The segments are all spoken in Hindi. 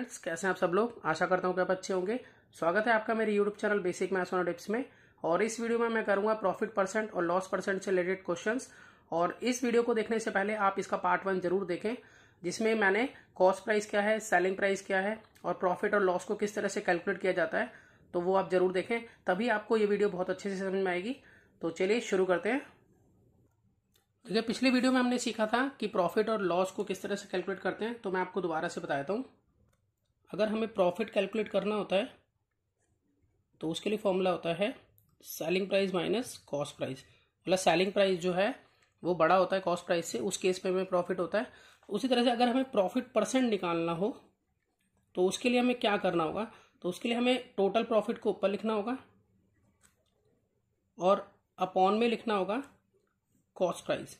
फ्रेंड्स कैसे हैं आप सब लोग आशा करता हूँ कि आप अच्छे होंगे स्वागत है आपका मेरे यूट्यूब चैनल बेसिक मैथ्स और टिप्स में और इस वीडियो में मैं करूंगा प्रॉफिट परसेंट और लॉस परसेंट से रिलेटेड क्वेश्चन और इस वीडियो को देखने से पहले आप इसका पार्ट वन जरूर देखें जिसमें मैंने कॉस्ट प्राइस क्या है सेलिंग प्राइस क्या है और प्रॉफिट और लॉस को किस तरह से कैलकुलेट किया जाता है तो वो आप जरूर देखें तभी आपको ये वीडियो बहुत अच्छे से समझ में आएगी तो चलिए शुरू करते हैं देखिए पिछले वीडियो में हमने सीखा था कि प्रॉफिट और लॉस को किस तरह से कैलकुलेट करते हैं तो मैं आपको दोबारा से बताता हूँ अगर हमें प्रॉफिट कैलकुलेट करना होता है तो उसके लिए फॉर्मूला होता है selling price minus cost price मतलब सेलिंग प्राइस जो है वो बड़ा होता है कॉस्ट प्राइस से उस केस पे हमें प्रॉफिट होता है उसी तरह से अगर हमें प्रॉफिट परसेंट निकालना हो तो उसके लिए हमें क्या करना होगा तो उसके लिए हमें टोटल प्रॉफिट को ऊपर लिखना होगा और अपॉन में लिखना होगा कॉस्ट प्राइस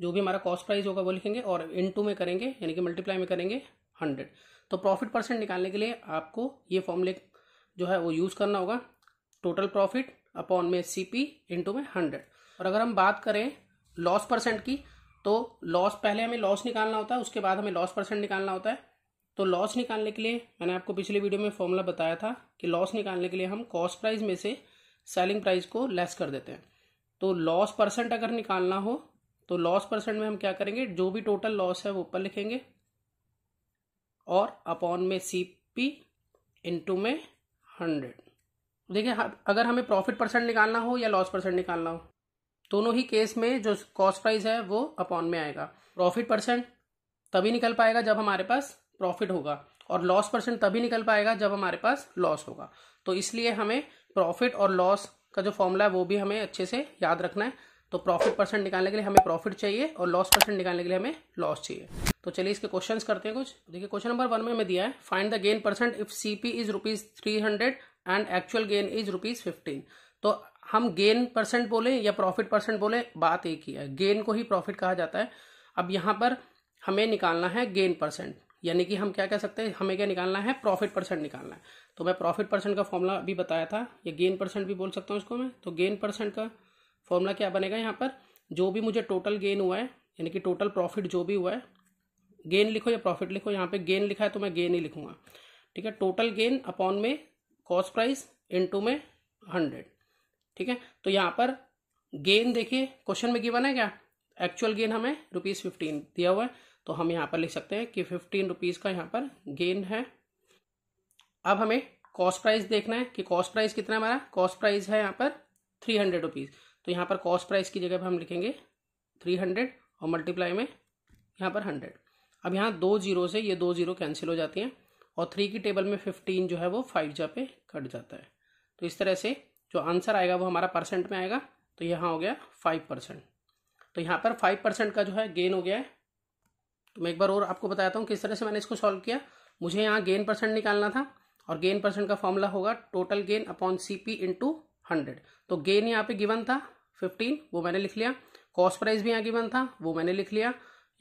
जो भी हमारा कॉस्ट प्राइस होगा वो लिखेंगे और इन टू में करेंगे यानी कि मल्टीप्लाई में करेंगे हंड्रेड तो प्रॉफिट परसेंट निकालने के लिए आपको ये फॉर्मूले जो है वो यूज़ करना होगा टोटल प्रॉफिट अपॉन में सी पी इंटू में हंड्रेड और अगर हम बात करें लॉस परसेंट की तो लॉस पहले हमें लॉस निकालना होता है उसके बाद हमें लॉस परसेंट निकालना होता है तो लॉस निकालने के लिए मैंने आपको पिछले वीडियो में फॉर्मूला बताया था कि लॉस निकालने के लिए हम कॉस्ट प्राइस में से सेलिंग प्राइस को लेस कर देते हैं तो लॉस परसेंट अगर निकालना हो तो लॉस परसेंट में हम क्या करेंगे जो भी टोटल लॉस है वो ऊपर लिखेंगे और अपॉन में सी पी इंटू में हंड्रेड देखिए अगर हमें प्रॉफिट परसेंट निकालना हो या लॉस परसेंट निकालना हो दोनों ही केस में जो कॉस्ट प्राइस है वो अपॉन में आएगा प्रॉफिट परसेंट तभी निकल पाएगा जब हमारे पास प्रॉफिट होगा और लॉस परसेंट तभी निकल पाएगा जब हमारे पास लॉस होगा तो इसलिए हमें प्रॉफिट और लॉस का जो फॉर्मूला है वो भी हमें अच्छे से याद रखना है तो प्रॉफिट परसेंट निकालने के लिए हमें प्रॉफिट चाहिए और लॉस परसेंट निकालने के लिए हमें लॉस चाहिए तो चलिए इसके क्वेश्चंस करते हैं कुछ देखिए क्वेश्चन नंबर वन में हमें दिया है find the gain percent if C P is rupees three hundred and actual gain is rupees fifteen तो हम गेन परसेंट बोले या प्रॉफिट परसेंट बोले बात एक ही है गेन को ही प्रॉफिट कहा जाता है अब यहाँ पर हमें निकालना है गेन परसेंट यानी कि हम क्या कह सकते हैं हमें क्या निकालना है प्रॉफिट परसेंट निकालना है तो मैं प्रॉफिट परसेंट का फॉर्मूला अभी बताया था या गेन परसेंट भी बोल सकता हूँ इसको मैं तो गेन परसेंट का फॉर्मूला क्या बनेगा यहाँ पर जो भी मुझे टोटल गेन हुआ है यानी कि टोटल प्रॉफिट जो भी हुआ है गेन लिखो या प्रॉफिट लिखो यहाँ पे गेन लिखा है तो मैं गेन ही लिखूंगा ठीक है टोटल गेन अपॉन में कॉस्ट प्राइस इनटू में हंड्रेड ठीक है तो यहाँ पर गेन देखिए क्वेश्चन में गिवन है क्या एक्चुअल गेन हमें रुपीज़ फिफ्टीन दिया हुआ है तो हम यहाँ पर लिख सकते हैं कि फिफ्टीन रुपीज़ का यहाँ पर गेन है अब हमें कॉस्ट प्राइस देखना है कि कॉस्ट प्राइस कितना है हमारा कॉस्ट प्राइस है यहाँ पर थ्री हंड्रेड रुपीज़ तो यहाँ पर कॉस्ट प्राइस की जगह पर हम लिखेंगे थ्री हंड्रेड और मल्टीप्लाई में यहाँ पर हंड्रेड अब यहाँ दो जीरो से ये दो जीरो कैंसिल हो जाती हैं और थ्री की टेबल में फिफ्टीन जो है वो फाइव जा पे कट जाता है तो इस तरह से जो आंसर आएगा वो हमारा परसेंट में आएगा तो यहाँ हो गया फाइव परसेंट तो यहाँ पर फाइव परसेंट का जो है गेन हो गया है तो मैं एक बार और आपको बताता हूँ किस तरह से मैंने इसको सॉल्व किया मुझे यहाँ गेन परसेंट निकालना था और गेन परसेंट का फॉर्मूला होगा total gain upon C P into hundred तो गेन यहाँ पे गिवन था फिफ्टीन वो मैंने लिख लिया कॉस्ट प्राइस भी यहाँ गिवन था वो मैंने लिख लिया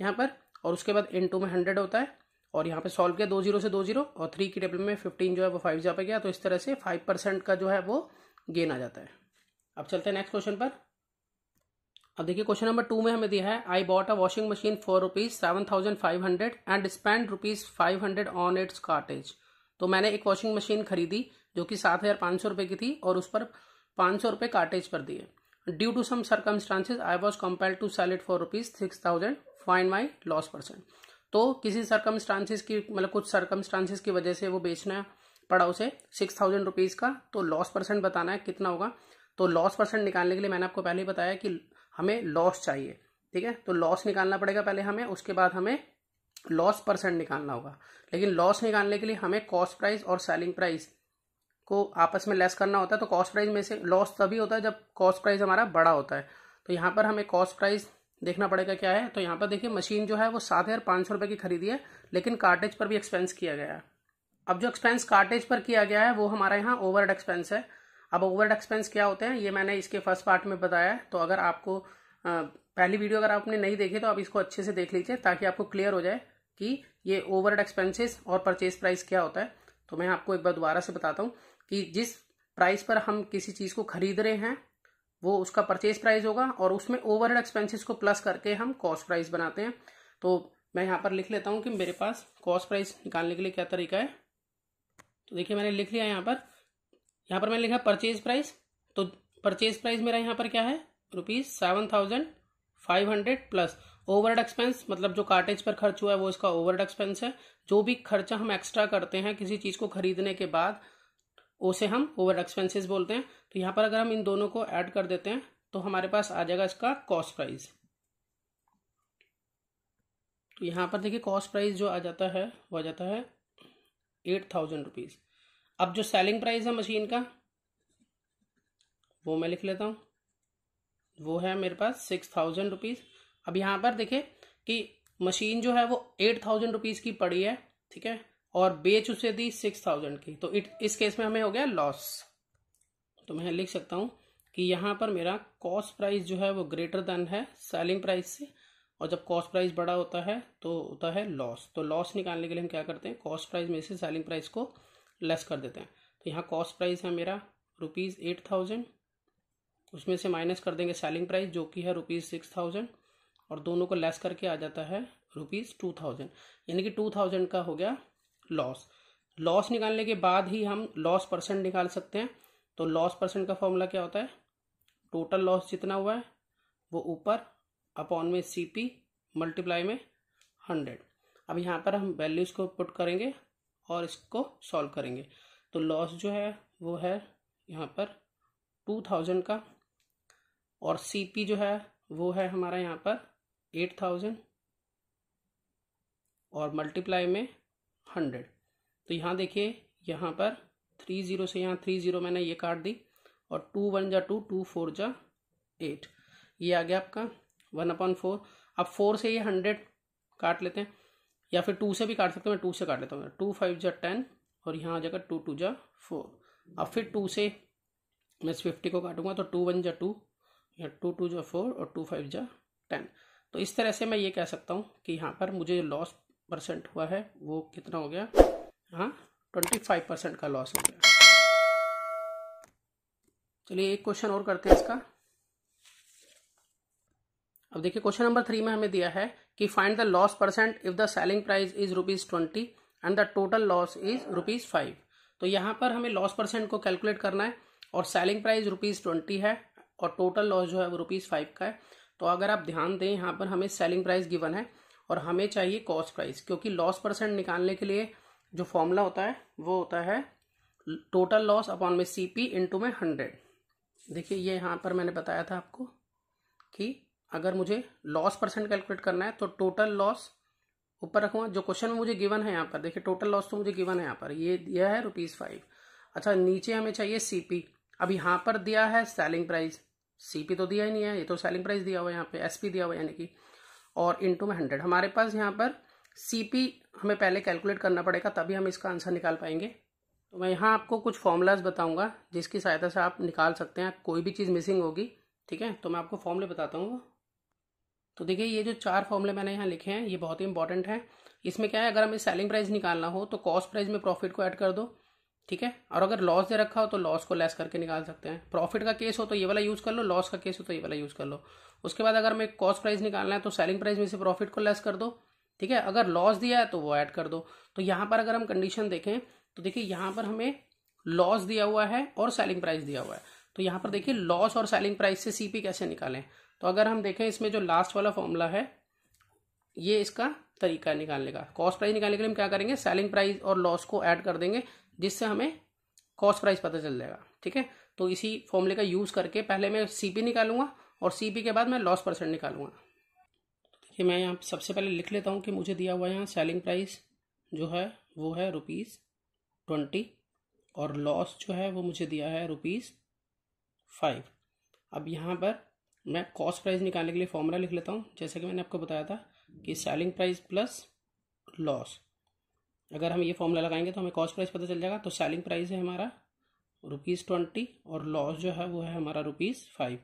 यहाँ पर और उसके बाद इन टू में हंड्रेड होता है और यहाँ पे सॉल्व किया दो जीरो से दो जीरो और थ्री की टेबल में फिफ्टीन जो है वो फाइव जहाँ पे गया तो इस तरह से फाइव परसेंट का जो है वो गेन आ जाता है अब चलते हैं नेक्स्ट क्वेश्चन पर अब देखिए क्वेश्चन नंबर टू में हमें दिया है I bought a washing machine for rupees seven thousand five hundred and spend rupees five hundred on its cartage तो मैंने एक वॉशिंग मशीन खरीदी जो कि सात हजार पाँच सौ रुपये की थी और उस पर पाँच सौ रुपये कार्टेज पर दिए due to some circumstances, I was compelled to sell it for rupees six thousand find my loss percent तो किसी सर्कमस्टांसिस की मतलब कुछ सर्कमस्टांसिस की वजह से वो बेचना पड़ा उसे सिक्स थाउजेंड रुपीज़ का तो लॉस परसेंट बताना है कितना होगा तो लॉस परसेंट निकालने के लिए मैंने आपको पहले ही बताया कि हमें लॉस चाहिए ठीक है तो लॉस निकालना पड़ेगा पहले हमें उसके बाद हमें लॉस परसेंट निकालना होगा लेकिन लॉस निकालने के लिए हमें कॉस्ट प्राइस और सेलिंग प्राइस को आपस में लेस करना होता है तो कॉस्ट प्राइस में से लॉस तभी होता है जब कॉस्ट प्राइस हमारा बड़ा होता है तो यहाँ पर हमें कॉस्ट प्राइस देखना पड़ेगा क्या है तो यहाँ पर देखिए मशीन जो है वो सात हज़ार पाँच सौ रुपये की खरीदी है लेकिन कार्टेज पर भी एक्सपेंस किया गया है अब जो एक्सपेंस कार्टेज पर किया गया है वो हमारा यहाँ ओवर एक्सपेंस है अब ओवर एक्सपेंस क्या होते हैं ये मैंने इसके फर्स्ट पार्ट में बताया है तो अगर आपको पहली वीडियो अगर आपने नहीं देखी तो आप इसको अच्छे से देख लीजिए ताकि आपको क्लियर हो जाए कि ये ओवर एक्सपेंसेस और परचेज प्राइस क्या होता है तो मैं आपको एक बार दोबारा से बताता हूँ कि जिस प्राइस पर हम किसी चीज़ को खरीद रहे हैं वो उसका परचेज प्राइस होगा और उसमें ओवरहेड एक्सपेंसेस को प्लस करके हम कॉस्ट प्राइस बनाते हैं तो मैं यहाँ पर लिख लेता हूँ कि मेरे पास कॉस्ट प्राइस निकालने के लिए क्या तरीका है तो देखिए मैंने लिख लिया यहाँ पर यहाँ पर मैंने लिखा परचेज प्राइस तो परचेज प्राइस मेरा यहाँ पर क्या है rupees seven thousand five hundred plus overhead expense मतलब जो कार्टेज पर खर्च हुआ है वो इसका ओवरहेड एक्सपेंस है जो भी खर्चा हम एक्स्ट्रा करते हैं किसी चीज़ को खरीदने के बाद उसे हम ओवर एक्सपेंसेस बोलते हैं तो यहां पर अगर हम इन दोनों को ऐड कर देते हैं तो हमारे पास आ जाएगा इसका कॉस्ट प्राइस तो यहां पर देखिए कॉस्ट प्राइस जो आ जाता है वो आ जाता है एट थाउजेंड रुपीज़ अब जो सेलिंग प्राइस है मशीन का वो मैं लिख लेता हूं वो है मेरे पास सिक्स थाउजेंड रुपीज़ अब यहाँ पर देखे कि मशीन जो है वो एट थाउजेंड रुपीज़ की पड़ी है ठीक है और बेच उसे दी सिक्स थाउजेंड की तो इट इस केस में हमें हो गया लॉस तो मैं लिख सकता हूँ कि यहाँ पर मेरा कॉस्ट प्राइस जो है वो ग्रेटर देन है सेलिंग प्राइस से और जब कॉस्ट प्राइस बड़ा होता है तो होता है लॉस तो लॉस निकालने के लिए हम क्या करते हैं कॉस्ट प्राइस में से सेलिंग प्राइस को लेस कर देते हैं तो यहाँ कॉस्ट प्राइस है मेरा रुपीज़ एट थाउजेंड उसमें से माइनस कर देंगे सेलिंग प्राइस जो कि है रुपीज़ सिक्स थाउजेंड और दोनों को लेस करके आ जाता है रुपीज़ टू थाउजेंड यानी कि टू थाउजेंड का हो गया लॉस लॉस निकालने के बाद ही हम लॉस परसेंट निकाल सकते हैं तो लॉस परसेंट का फॉर्मूला क्या होता है टोटल लॉस जितना हुआ है वो ऊपर अपॉन में सी पी मल्टीप्लाई में हंड्रेड अब यहाँ पर हम वैल्यूज़ को पुट करेंगे और इसको सॉल्व करेंगे तो लॉस जो है वो है यहाँ पर टू थाउजेंड का और सी पी जो है वो है हमारा यहाँ पर एट थाउजेंड और मल्टीप्लाई में हंड्रेड तो यहाँ देखिए यहाँ पर थ्री ज़ीरो से यहाँ थ्री ज़ीरो मैंने ये काट दी और टू वन जा टू टू फोर जा एट ये आ गया आपका वन अपॉन फोर अब फोर से ये हंड्रेड काट लेते हैं या फिर टू से भी काट सकते हैं मैं टू से काट लेता हूँ टू फाइव जा टेन और यहाँ आ जाएगा टू टू जा फोर अब फिर टू से मैं इस फिफ्टी को काटूंगा तो टू वन जा टू या टू टू जा फोर और टू फाइव जा टेन तो इस तरह से मैं ये कह सकता हूँ कि यहाँ पर मुझे लॉस परसेंट हुआ है वो कितना हो गया हाँ ट्वेंटी फाइव परसेंट का लॉस हो गया चलिए एक क्वेश्चन और करते हैं इसका अब देखिए क्वेश्चन नंबर थ्री में हमें दिया है कि find the loss percent if the selling price is rupees twenty and the total loss is rupees five तो यहां पर हमें लॉस परसेंट को कैलकुलेट करना है और सेलिंग प्राइस रुपीज ट्वेंटी है और टोटल लॉस जो है वो रुपीज फाइव का है तो अगर आप ध्यान दें यहाँ पर हमें सेलिंग प्राइस गिवन है और हमें चाहिए कॉस्ट प्राइस क्योंकि लॉस परसेंट निकालने के लिए जो फॉर्मूला होता है वो होता है टोटल लॉस अपॉन में सी पी इंटू में हंड्रेड देखिए ये यहाँ पर मैंने बताया था आपको कि अगर मुझे लॉस परसेंट कैलकुलेट करना है तो टोटल लॉस ऊपर रखूँगा जो क्वेश्चन में मुझे गिवन है यहाँ पर देखिए टोटल लॉस तो मुझे गिवन है यहाँ पर ये दिया है रुपीज़ फाइव अच्छा नीचे हमें चाहिए सी पी अब यहाँ पर दिया है सेलिंग प्राइस सीपी तो दिया ही नहीं है ये तो सेलिंग प्राइस दिया हुआ है यहाँ पे एसपी दिया हुआ है यानी कि और इनटू में हंड्रेड हमारे पास यहाँ पर सीपी हमें पहले कैलकुलेट करना पड़ेगा तभी हम इसका आंसर निकाल पाएंगे तो मैं यहाँ आपको कुछ फॉर्मूलाज बताऊँगा जिसकी सहायता से आप निकाल सकते हैं कोई भी चीज़ मिसिंग होगी ठीक है तो मैं आपको फॉर्मूले बताता हूँ तो देखिए ये जो चार फॉर्मूले मैंने यहाँ लिखे हैं ये बहुत ही इंपॉर्टेंट है इसमें क्या है अगर हमें सेलिंग प्राइस निकालना हो तो कॉस्ट प्राइस में प्रॉफिट को ऐड कर दो ठीक है और अगर लॉस दे रखा हो तो लॉस को लेस करके निकाल सकते हैं प्रॉफिट का केस हो तो ये वाला यूज़ कर लो लॉस का केस हो तो ये वाला यूज़ कर लो उसके बाद अगर मैं कॉस्ट प्राइस निकालना है तो सेलिंग प्राइस में से प्रॉफिट को लेस कर दो ठीक है अगर लॉस दिया है तो वो ऐड कर दो तो यहाँ पर अगर हम कंडीशन देखें तो देखिए यहाँ पर हमें लॉस दिया हुआ है और सेलिंग प्राइस दिया हुआ है तो यहाँ पर देखिए लॉस और सेलिंग प्राइस से सीपी कैसे निकालें तो अगर हम देखें इसमें जो लास्ट वाला फॉर्मूला है ये इसका तरीका निकालने का कॉस्ट प्राइस निकालने के लिए हम क्या करेंगे सेलिंग प्राइस और लॉस को ऐड कर देंगे जिससे हमें कॉस्ट प्राइस पता चल जाएगा ठीक है तो इसी फॉर्मूले का यूज़ करके पहले मैं सी पी निकालूंगा और सी पी के बाद मैं लॉस परसेंट निकालूंगा देखिए मैं यहाँ सबसे पहले लिख लेता हूँ कि मुझे दिया हुआ यहाँ सेलिंग प्राइस जो है वो है रुपीज़ ट्वेंटी और लॉस जो है वो मुझे दिया है रुपीज़ फाइव अब यहाँ पर मैं कॉस्ट प्राइस निकालने के लिए फॉर्मूला लिख लेता हूँ जैसे कि मैंने आपको बताया था कि सेलिंग प्राइस प्लस लॉस अगर हम ये फॉर्मूला लगाएंगे तो हमें कॉस्ट प्राइस पता चल जाएगा तो सेलिंग प्राइस है हमारा रुपीज़ ट्वेंटी और लॉस जो है वो है हमारा रुपीज़ फाइव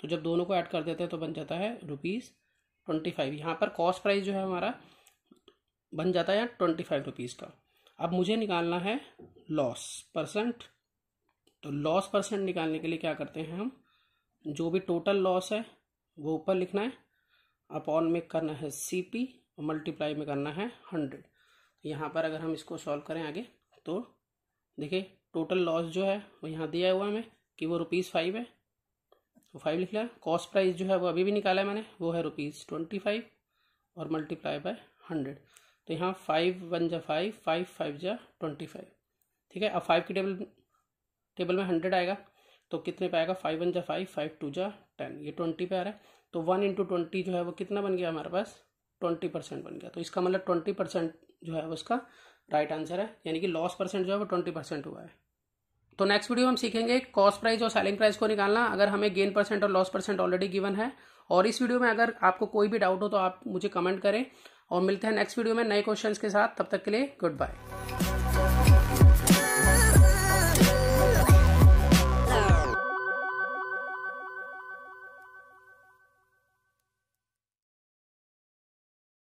तो जब दोनों को ऐड कर देते हैं तो बन जाता है रुपीज़ ट्वेंटी फाइव यहाँ पर कॉस्ट प्राइस जो है हमारा बन जाता है ट्वेंटी फाइव रुपीज़ का अब मुझे निकालना है लॉस परसेंट तो लॉस परसेंट निकालने के लिए क्या करते हैं हम जो भी टोटल लॉस है वो ऊपर लिखना है अपॉन में करना है सी पी मल्टीप्लाई में करना है हंड्रेड यहाँ पर अगर हम इसको सॉल्व करें आगे तो देखिए टोटल लॉस जो है वो यहाँ दिया हुआ है हमें कि वो रुपीज़ फाइव है तो फाइव लिख लिया कॉस्ट प्राइस जो है वो अभी भी निकाला है मैंने वो है रुपीज़ ट्वेंटी फाइव और मल्टीप्लाई बाय हंड्रेड तो यहाँ फाइव वन जा फाइव फाइव फाइव जा ट्वेंटी फाइव ठीक है अब फाइव की टेबल टेबल में हंड्रेड आएगा तो कितने पे आएगा फाइव वन जा फाइव फाइव टू जा टेन ये ट्वेंटी पे आ रहा है तो वन इंटू ट्वेंटी जो है वो कितना बन गया हमारे पास ट्वेंटी परसेंट बन गया तो इसका मतलब ट्वेंटी परसेंट जो है उसका राइट आंसर है यानी कि लॉस परसेंट जो है वो ट्वेंटी परसेंट हुआ है तो नेक्स्ट वीडियो हम सीखेंगे कॉस्ट प्राइस और सेलिंग प्राइस को निकालना अगर हमें गेन परसेंट और लॉस परसेंट ऑलरेडी गिवन है और इस वीडियो में अगर आपको कोई भी डाउट हो तो आप मुझे कमेंट करें और मिलते हैं नेक्स्ट वीडियो में नए क्वेश्चंस के साथ तब तक के लिए गुड बाय